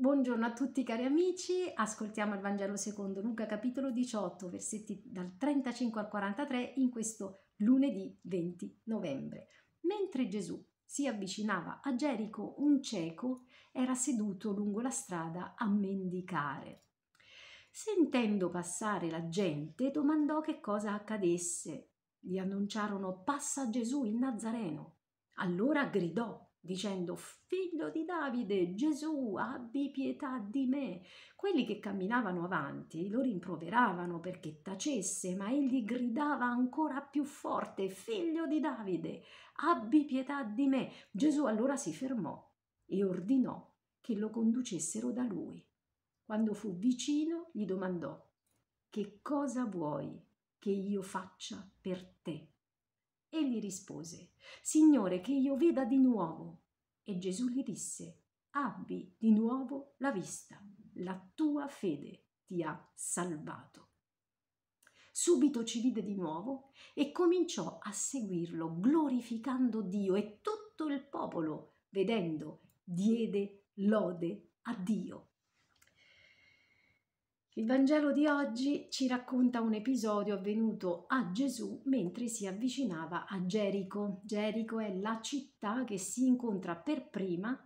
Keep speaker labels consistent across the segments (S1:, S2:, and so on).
S1: Buongiorno a tutti cari amici, ascoltiamo il Vangelo secondo Luca capitolo 18 versetti dal 35 al 43 in questo lunedì 20 novembre. Mentre Gesù si avvicinava a Gerico, un cieco era seduto lungo la strada a mendicare. Sentendo passare la gente domandò che cosa accadesse. Gli annunciarono passa Gesù il Nazareno. Allora gridò dicendo figlio di Davide, Gesù, abbi pietà di me. Quelli che camminavano avanti lo rimproveravano perché tacesse, ma egli gridava ancora più forte, figlio di Davide, abbi pietà di me. Gesù allora si fermò e ordinò che lo conducessero da lui. Quando fu vicino gli domandò, che cosa vuoi che io faccia per te? Egli rispose, Signore, che io veda di nuovo e Gesù gli disse, abbi di nuovo la vista, la tua fede ti ha salvato. Subito ci vide di nuovo e cominciò a seguirlo, glorificando Dio e tutto il popolo, vedendo, diede lode a Dio. Il Vangelo di oggi ci racconta un episodio avvenuto a Gesù mentre si avvicinava a Gerico. Gerico è la città che si incontra per prima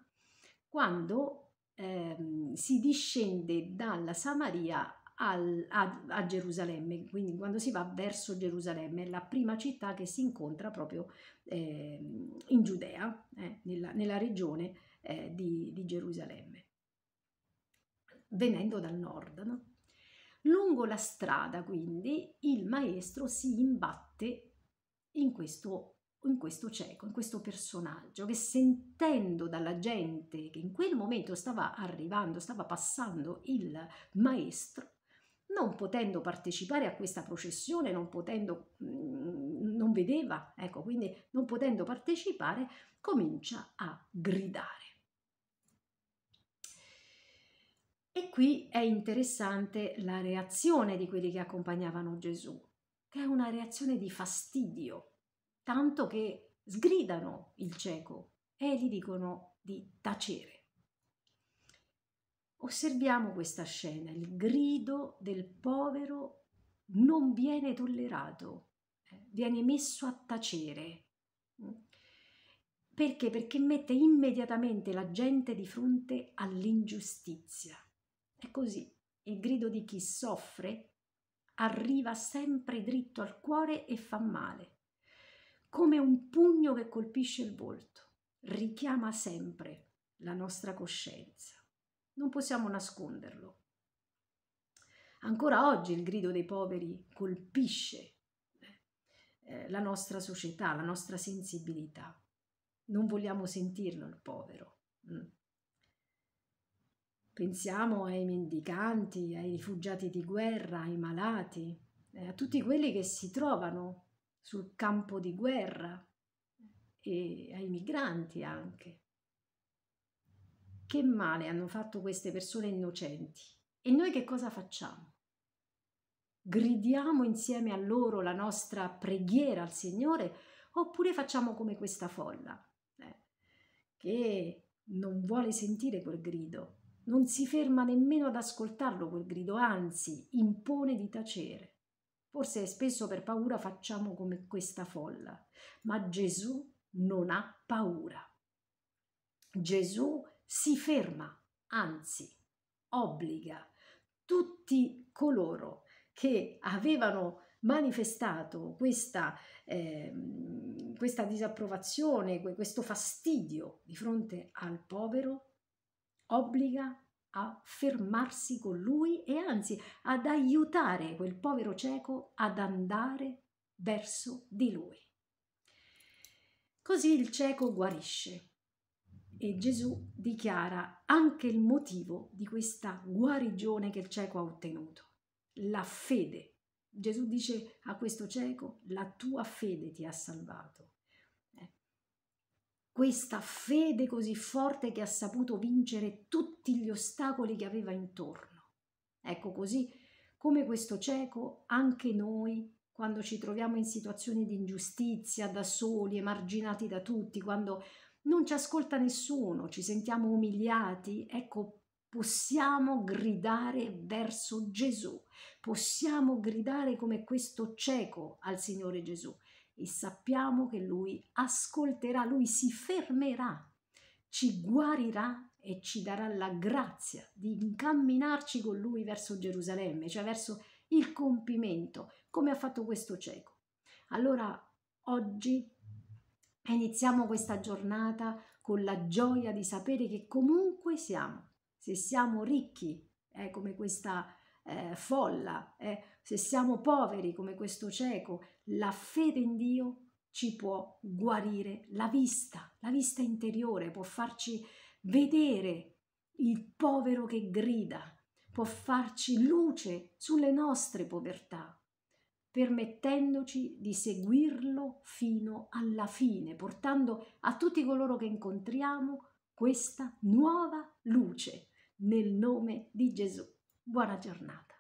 S1: quando ehm, si discende dalla Samaria al, a, a Gerusalemme, quindi quando si va verso Gerusalemme, è la prima città che si incontra proprio eh, in Giudea, eh, nella, nella, regione eh, di, di Gerusalemme, venendo dal nord. No? Lungo la strada, quindi, il maestro si imbatte in questo, in questo cieco, in questo personaggio che sentendo dalla gente che in quel momento stava arrivando, stava passando il maestro, non potendo partecipare a questa processione, non potendo, mm, non vedeva, ecco, quindi non potendo partecipare, comincia a gridare. E qui è interessante la reazione di quelli che accompagnavano Gesù, che è una reazione di fastidio, tanto che sgridano il cieco e gli dicono di tacere. Osserviamo questa scena, il grido del povero non viene tollerato, eh, viene messo a tacere. Perché? Perché mette immediatamente la gente di fronte all'ingiustizia. È così, il grido di chi soffre arriva sempre dritto al cuore e fa male, come un pugno che colpisce il volto, richiama sempre la nostra coscienza. Non possiamo nasconderlo. Ancora oggi il grido dei poveri colpisce eh, eh, la nostra società, la nostra sensibilità. Non vogliamo sentirlo il povero. Mm. Pensiamo ai mendicanti, ai rifugiati di guerra, ai malati, eh, a tutti quelli che si trovano sul campo di guerra e ai migranti anche. Che male hanno fatto queste persone innocenti? E noi che cosa facciamo? Gridiamo insieme a loro la nostra preghiera al Signore oppure facciamo come questa folla eh, che non vuole sentire quel grido non si ferma nemmeno ad ascoltarlo quel grido, anzi impone di tacere. Forse spesso per paura facciamo come questa folla, ma Gesù non ha paura. Gesù si ferma, anzi obbliga tutti coloro che avevano manifestato questa, eh, questa disapprovazione, questo fastidio di fronte al povero, obbliga a fermarsi con lui e anzi ad aiutare quel povero cieco ad andare verso di lui. Così il cieco guarisce e Gesù dichiara anche il motivo di questa guarigione che il cieco ha ottenuto, la fede. Gesù dice a questo cieco, la tua fede ti ha salvato questa fede così forte che ha saputo vincere tutti gli ostacoli che aveva intorno. Ecco così come questo cieco, anche noi, quando ci troviamo in situazioni di ingiustizia, da soli, emarginati da tutti, quando non ci ascolta nessuno, ci sentiamo umiliati, ecco possiamo gridare verso Gesù, possiamo gridare come questo cieco al Signore Gesù e sappiamo che Lui ascolterà, Lui si fermerà, ci guarirà e ci darà la grazia di incamminarci con Lui verso Gerusalemme, cioè verso il compimento, come ha fatto questo cieco. Allora oggi iniziamo questa giornata con la gioia di sapere che comunque siamo, se siamo ricchi, è eh, come questa eh, folla, eh, se siamo poveri come questo cieco, la fede in Dio ci può guarire la vista, la vista interiore, può farci vedere il povero che grida, può farci luce sulle nostre povertà, permettendoci di seguirlo fino alla fine, portando a tutti coloro che incontriamo questa nuova luce nel nome di Gesù. Buona giornata.